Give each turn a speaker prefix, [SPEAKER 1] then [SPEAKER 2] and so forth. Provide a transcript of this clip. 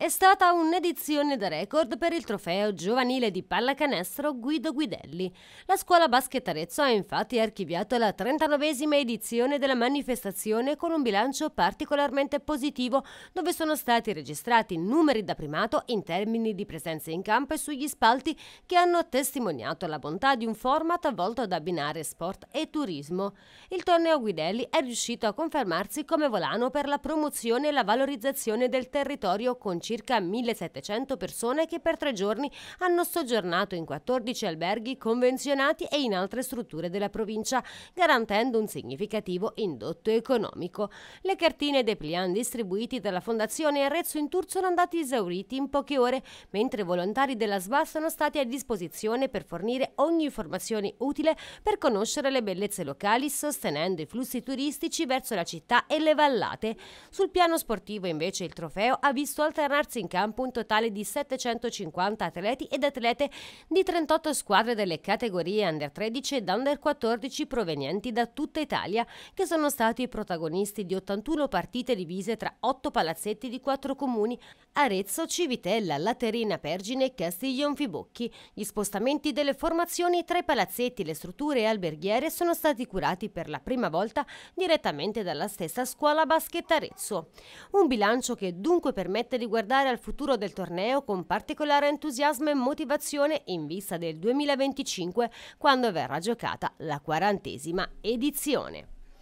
[SPEAKER 1] È stata un'edizione da record per il trofeo giovanile di pallacanestro Guido Guidelli. La scuola basket Arezzo ha infatti archiviato la 39esima edizione della manifestazione con un bilancio particolarmente positivo dove sono stati registrati numeri da primato in termini di presenza in campo e sugli spalti che hanno testimoniato la bontà di un format volto ad abbinare sport e turismo. Il torneo Guidelli è riuscito a confermarsi come volano per la promozione e la valorizzazione del territorio concettuale circa 1700 persone che per tre giorni hanno soggiornato in 14 alberghi convenzionati e in altre strutture della provincia, garantendo un significativo indotto economico. Le cartine dei pliant distribuiti dalla Fondazione Arezzo in Tur sono andati esauriti in poche ore, mentre volontari della SBA sono stati a disposizione per fornire ogni informazione utile per conoscere le bellezze locali, sostenendo i flussi turistici verso la città e le vallate. Sul piano sportivo invece il trofeo ha visto alternare fermarsi in campo un totale di 750 atleti ed atlete di 38 squadre delle categorie under 13 ed under 14 provenienti da tutta Italia, che sono stati i protagonisti di 81 partite divise tra 8 palazzetti di 4 comuni, Arezzo, Civitella, Laterina Pergine e Castiglion Fibocchi. Gli spostamenti delle formazioni tra i palazzetti, le strutture e alberghiere sono stati curati per la prima volta direttamente dalla stessa scuola Basket Arezzo. Un bilancio che dunque permette di guardare guardare al futuro del torneo con particolare entusiasmo e motivazione in vista del 2025 quando verrà giocata la quarantesima edizione.